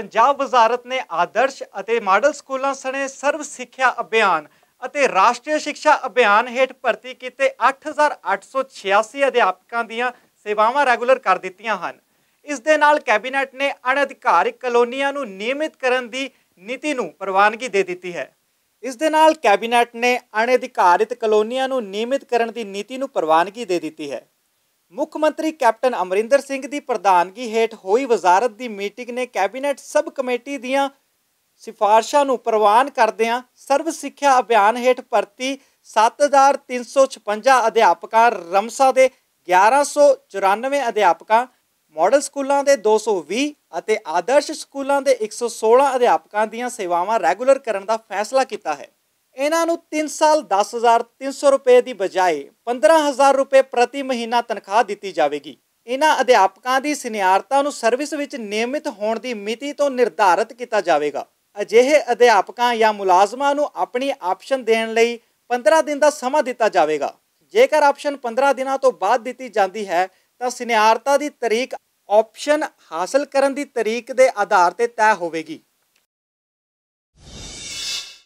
ਪੰਜਾਬ ਵਜ਼ਾਰਤ ਨੇ ਆਦਰਸ਼ ਅਤੇ ਮਾਡਲ ਸਕੂਲਾਂ ਸਣੇ ਸਰਵ ਸਿੱਖਿਆ ਅਭਿਆਨ ਅਤੇ ਰਾਸ਼ਟਰੀ ਸਿੱਖਿਆ ਅਭਿਆਨ ਹੇਠ ਭਰਤੀ ਕੀਤੇ 8886 ਅਧਿਆਪਕਾਂ ਦੀਆਂ ਸੇਵਾਵਾਂ ਰੈਗੂਲਰ ਕਰ ਦਿੱਤੀਆਂ ਹਨ ਇਸ ਦੇ ਨਾਲ ਕੈਬਨਿਟ ਨੇ ਅਣਅਧਿਕਾਰਿਕ ਕਲੋਨੀਆਂ ਨੂੰ ਨਿਯਮਿਤ ਕਰਨ ਦੀ ਨੀਤੀ ਨੂੰ ਪ੍ਰਵਾਨਗੀ ਦੇ ਦਿੱਤੀ ਹੈ ਇਸ ਦੇ ਨਾਲ ਕੈਬਨਿਟ ਨੇ ਅਣਅਧਿਕਾਰਿਤ ਕਲੋਨੀਆਂ ਨੂੰ ਨਿਯਮਿਤ ਕਰਨ ਦੀ ਨੀਤੀ ਨੂੰ ਪ੍ਰਵਾਨਗੀ ਦੇ ਦਿੱਤੀ ਹੈ ਮੁੱਖ ਮੰਤਰੀ ਕੈਪਟਨ ਅਮਰਿੰਦਰ ਸਿੰਘ ਦੀ ਪ੍ਰਧਾਨਗੀ ਹੇਠ ਹੋਈ ਵਜ਼ਾਰਤ ਦੀ ਮੀਟਿੰਗ ਨੇ ਕੈਬਨਿਟ ਸਬ ਕਮੇਟੀ ਦੀਆਂ ਸਿਫਾਰਸ਼ਾਂ ਨੂੰ ਪ੍ਰਵਾਨ ਕਰਦਿਆਂ ਸਰਵ ਸਿੱਖਿਆ ਅਭਿਆਨ ਹੇਠ ਭਰਤੀ 7356 ਅਧਿਆਪਕਾਂ ਰਮਸਾ ਦੇ 1194 ਅਧਿਆਪਕਾਂ ਮਾਡਲ ਸਕੂਲਾਂ ਦੇ 220 ਅਤੇ ਆਦਰਸ਼ ਸਕੂਲਾਂ ਦੇ 116 ਅਧਿਆਪਕਾਂ ਦੀਆਂ ਸੇਵਾਵਾਂ ਰੈਗੂਲਰ ਕਰਨ ਦਾ ਫੈਸਲਾ ਕੀਤਾ ਹੈ ਇਹਨਾਂ ਨੂੰ 3 ਸਾਲ 10300 ਰੁਪਏ ਦੀ ਬਜਾਏ 15000 ਰੁਪਏ ਪ੍ਰਤੀ ਮਹੀਨਾ ਤਨਖਾਹ ਦਿੱਤੀ ਜਾਵੇਗੀ ਇਹਨਾਂ ਅਧਿਆਪਕਾਂ ਦੀ ਸਿਨਿਆਰਤਾ ਨੂੰ ਸਰਵਿਸ ਵਿੱਚ ਨਿਯਮਿਤ ਹੋਣ ਦੀ ਮਿਤੀ ਤੋਂ ਨਿਰਧਾਰਤ ਕੀਤਾ ਜਾਵੇਗਾ ਅਜਿਹੇ ਅਧਿਆਪਕਾਂ ਜਾਂ ਮੁਲਾਜ਼ਮਾਂ ਨੂੰ ਆਪਣੀ ਆਪਸ਼ਨ ਦੇਣ ਲਈ 15 ਦਿਨ ਦਾ ਸਮਾਂ ਦਿੱਤਾ ਜਾਵੇਗਾ ਜੇਕਰ ਆਪਸ਼ਨ 15 ਦਿਨਾਂ ਤੋਂ ਬਾਅਦ ਦਿੱਤੀ ਜਾਂਦੀ ਹੈ ਤਾਂ ਸਿਨਿਆਰਤਾ ਦੀ ਤਰੀਕ ਆਪਸ਼ਨ ਹਾਸਲ ਕਰਨ ਦੀ ਤਰੀਕ ਦੇ ਆਧਾਰ ਤੇ ਤੈਅ ਹੋਵੇਗੀ